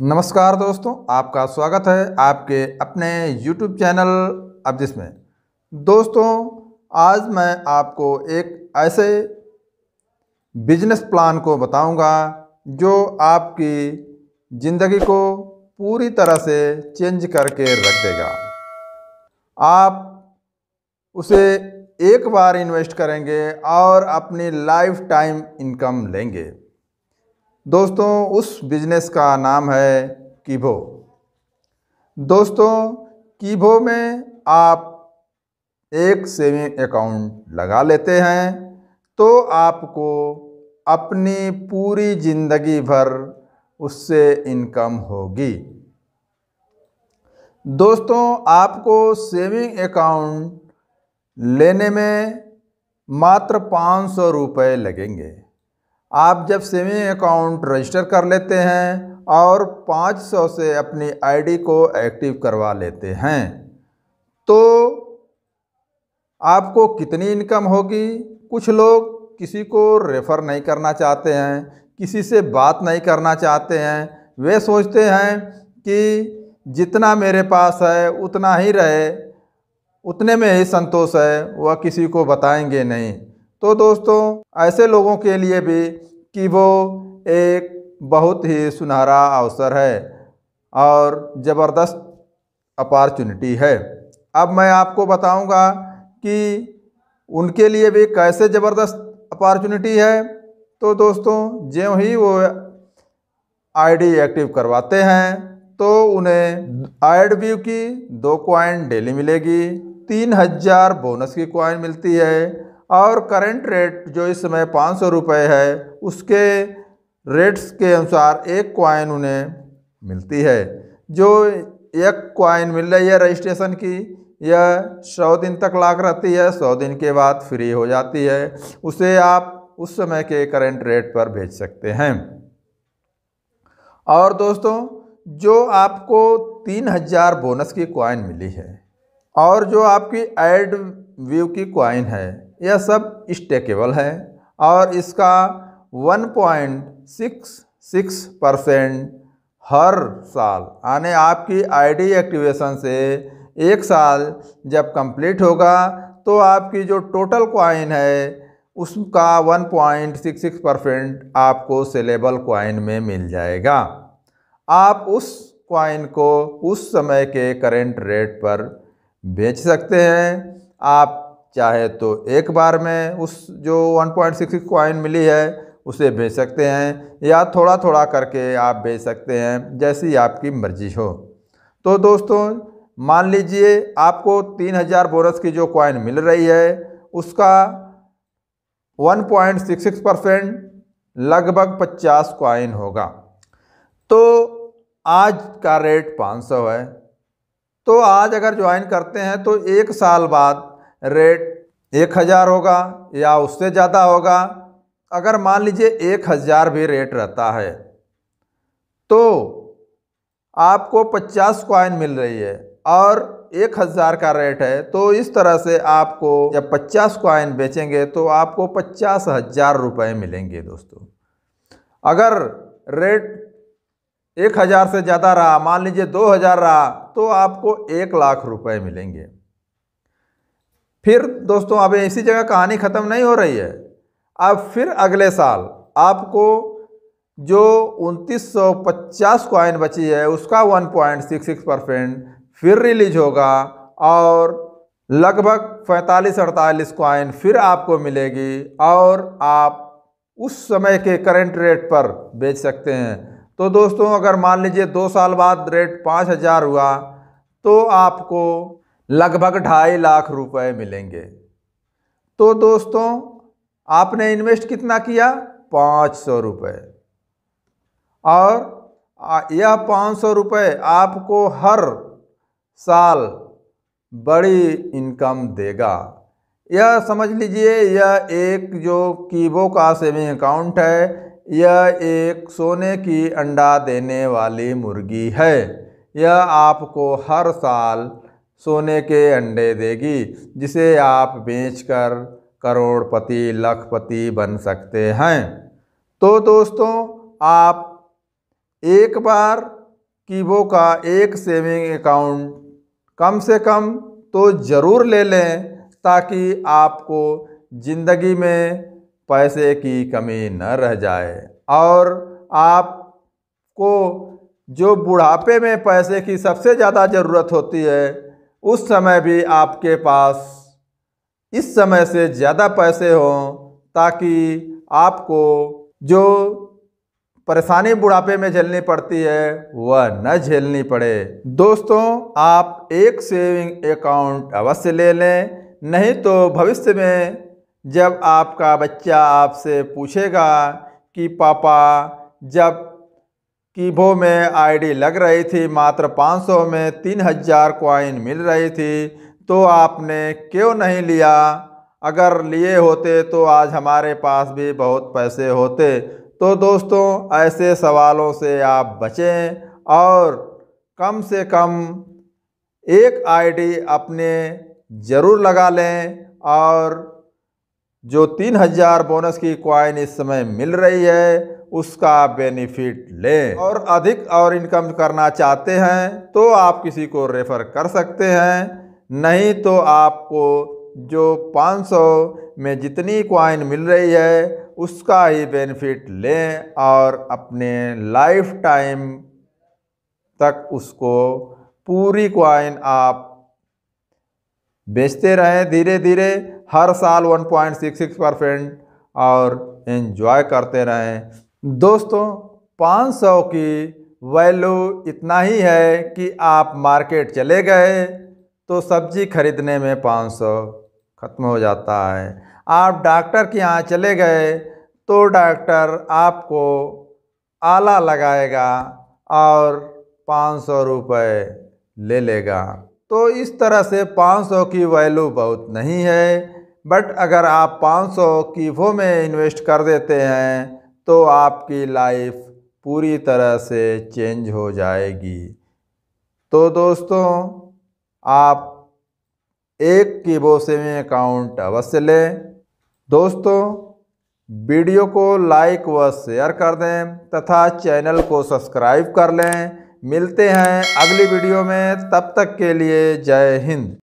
नमस्कार दोस्तों आपका स्वागत है आपके अपने YouTube चैनल अब जिसमें दोस्तों आज मैं आपको एक ऐसे बिजनेस प्लान को बताऊंगा जो आपकी ज़िंदगी को पूरी तरह से चेंज करके रख देगा आप उसे एक बार इन्वेस्ट करेंगे और अपनी लाइफ टाइम इनकम लेंगे दोस्तों उस बिजनेस का नाम है कीभो दोस्तों कीभो में आप एक सेविंग अकाउंट लगा लेते हैं तो आपको अपनी पूरी ज़िंदगी भर उससे इनकम होगी दोस्तों आपको सेविंग अकाउंट लेने में मात्र पाँच सौ रुपये लगेंगे आप जब सेविंग अकाउंट रजिस्टर कर लेते हैं और 500 से अपनी आईडी को एक्टिव करवा लेते हैं तो आपको कितनी इनकम होगी कुछ लोग किसी को रेफ़र नहीं करना चाहते हैं किसी से बात नहीं करना चाहते हैं वे सोचते हैं कि जितना मेरे पास है उतना ही रहे उतने में ही संतोष है वह किसी को बताएंगे नहीं तो दोस्तों ऐसे लोगों के लिए भी कि वो एक बहुत ही सुनहरा अवसर है और ज़बरदस्त अपॉर्चुनिटी है अब मैं आपको बताऊंगा कि उनके लिए भी कैसे ज़बरदस्त अपॉर्चुनिटी है तो दोस्तों ज्यों ही वो आईडी एक्टिव करवाते हैं तो उन्हें एड व्यू की दो क्वाइन डेली मिलेगी तीन हज़ार बोनस की क्वाइन मिलती है और करंट रेट जो इस समय पाँच सौ रुपये है उसके रेट्स के अनुसार एक क्वाइन उन्हें मिलती है जो एक कॉइन मिल रही है रजिस्ट्रेशन की यह सौ दिन तक लाख रहती है सौ दिन के बाद फ्री हो जाती है उसे आप उस समय के करंट रेट पर भेज सकते हैं और दोस्तों जो आपको तीन हज़ार बोनस की कॉइन मिली है और जो आपकी एड व्यू की कॉइन है यह सब स्टेकेबल है और इसका 1.66 परसेंट हर साल यानी आपकी आईडी एक्टिवेशन से एक साल जब कंप्लीट होगा तो आपकी जो टोटल क्वाइन है उसका 1.66 परसेंट आपको सेलेबल क्वाइन में मिल जाएगा आप उस क्वाइन को उस समय के करेंट रेट पर बेच सकते हैं आप चाहे तो एक बार में उस जो 1.66 कॉइन मिली है उसे बेच सकते हैं या थोड़ा थोड़ा करके आप बेच सकते हैं जैसी आपकी मर्जी हो तो दोस्तों मान लीजिए आपको 3000 बोरस की जो कॉइन मिल रही है उसका 1.66 परसेंट लगभग 50 कॉइन होगा तो आज का रेट 500 है तो आज अगर ज्वाइन करते हैं तो एक साल बाद रेट एक हज़ार होगा या उससे ज़्यादा होगा अगर मान लीजिए एक हज़ार भी रेट रहता है तो आपको पचास क्वाइन मिल रही है और एक हज़ार का रेट है तो इस तरह से आपको जब पचास क्वाइन बेचेंगे तो आपको पचास हज़ार रुपये मिलेंगे दोस्तों अगर रेट एक हज़ार से ज़्यादा रहा मान लीजिए दो हज़ार रहा तो आपको एक लाख रुपए मिलेंगे फिर दोस्तों अब इसी जगह कहानी ख़त्म नहीं हो रही है अब फिर अगले साल आपको जो 2950 कॉइन बची है उसका 1.66 परसेंट फिर रिलीज होगा और लगभग 45 अड़तालीस कॉइन फिर आपको मिलेगी और आप उस समय के करंट रेट पर बेच सकते हैं तो दोस्तों अगर मान लीजिए दो साल बाद रेट पाँच हज़ार हुआ तो आपको लगभग ढाई लाख रुपए मिलेंगे तो दोस्तों आपने इन्वेस्ट कितना किया पाँच सौ रुपये और यह पाँच सौ रुपये आपको हर साल बड़ी इनकम देगा यह समझ लीजिए यह एक जो कीबो का सेविंग अकाउंट है यह एक सोने की अंडा देने वाली मुर्गी है यह आपको हर साल सोने के अंडे देगी जिसे आप बेचकर करोड़पति लखपति बन सकते हैं तो दोस्तों आप एक बार कीबो का एक सेविंग अकाउंट कम से कम तो ज़रूर ले लें ताकि आपको ज़िंदगी में पैसे की कमी न रह जाए और आपको जो बुढ़ापे में पैसे की सबसे ज़्यादा ज़रूरत होती है उस समय भी आपके पास इस समय से ज़्यादा पैसे हों ताकि आपको जो परेशानी बुढ़ापे में झेलनी पड़ती है वह न झेलनी पड़े दोस्तों आप एक सेविंग अकाउंट अवश्य ले लें नहीं तो भविष्य में जब आपका बच्चा आपसे पूछेगा कि पापा जब कीबो में आईडी लग रही थी मात्र 500 में 3000 क्वाइन मिल रही थी तो आपने क्यों नहीं लिया अगर लिए होते तो आज हमारे पास भी बहुत पैसे होते तो दोस्तों ऐसे सवालों से आप बचें और कम से कम एक आईडी अपने ज़रूर लगा लें और जो तीन हज़ार बोनस की क्वाइन इस समय मिल रही है उसका बेनिफिट लें और अधिक और इनकम करना चाहते हैं तो आप किसी को रेफ़र कर सकते हैं नहीं तो आपको जो 500 में जितनी क्वाइन मिल रही है उसका ही बेनिफिट लें और अपने लाइफ टाइम तक उसको पूरी क्वाइन आप बेचते रहें धीरे धीरे हर साल 1.66 परसेंट और इन्जॉय करते रहें दोस्तों 500 की वैल्यू इतना ही है कि आप मार्केट चले गए तो सब्जी खरीदने में 500 ख़त्म हो जाता है आप डॉक्टर के यहाँ चले गए तो डॉक्टर आपको आला लगाएगा और 500 रुपये ले लेगा तो इस तरह से 500 की वैल्यू बहुत नहीं है बट अगर आप 500 की वो में इन्वेस्ट कर देते हैं तो आपकी लाइफ पूरी तरह से चेंज हो जाएगी तो दोस्तों आप एक की बोसेमी अकाउंट अवश्य लें दोस्तों वीडियो को लाइक व शेयर कर दें तथा चैनल को सब्सक्राइब कर लें मिलते हैं अगली वीडियो में तब तक के लिए जय हिंद